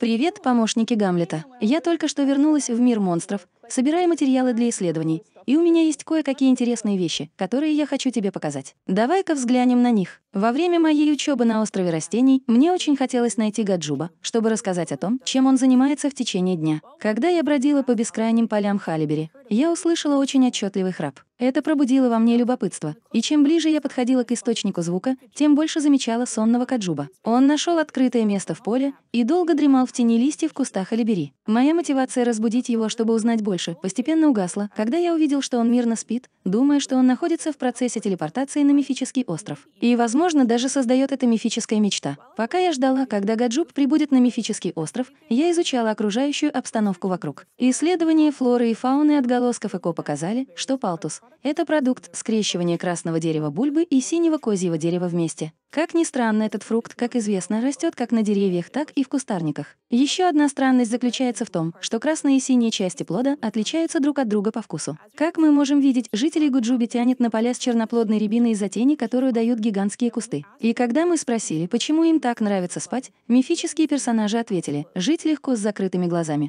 Привет, помощники Гамлета. Я только что вернулась в мир монстров, собирая материалы для исследований, и у меня есть кое-какие интересные вещи, которые я хочу тебе показать. Давай-ка взглянем на них. Во время моей учебы на острове растений мне очень хотелось найти Гаджуба, чтобы рассказать о том, чем он занимается в течение дня. Когда я бродила по бескрайним полям Халибери, я услышала очень отчетливый храп. Это пробудило во мне любопытство, и чем ближе я подходила к источнику звука, тем больше замечала сонного каджуба. Он нашел открытое место в поле и долго дремал в тени листьев в кустах алибери. Моя мотивация разбудить его, чтобы узнать больше, постепенно угасла, когда я увидел, что он мирно спит, думая, что он находится в процессе телепортации на мифический остров. И, возможно, даже создает это мифическая мечта. Пока я ждала, когда Гаджуб прибудет на мифический остров, я изучала окружающую обстановку вокруг. Исследование флоры и фауны от Водолазков и Ко показали, что палтус — это продукт скрещивания красного дерева бульбы и синего козьего дерева вместе. Как ни странно, этот фрукт, как известно, растет как на деревьях, так и в кустарниках. Еще одна странность заключается в том, что красные и синие части плода отличаются друг от друга по вкусу. Как мы можем видеть, жителей Гуджуби тянет на поля с черноплодной рябиной из-за тени, которую дают гигантские кусты. И когда мы спросили, почему им так нравится спать, мифические персонажи ответили «жить легко с закрытыми глазами».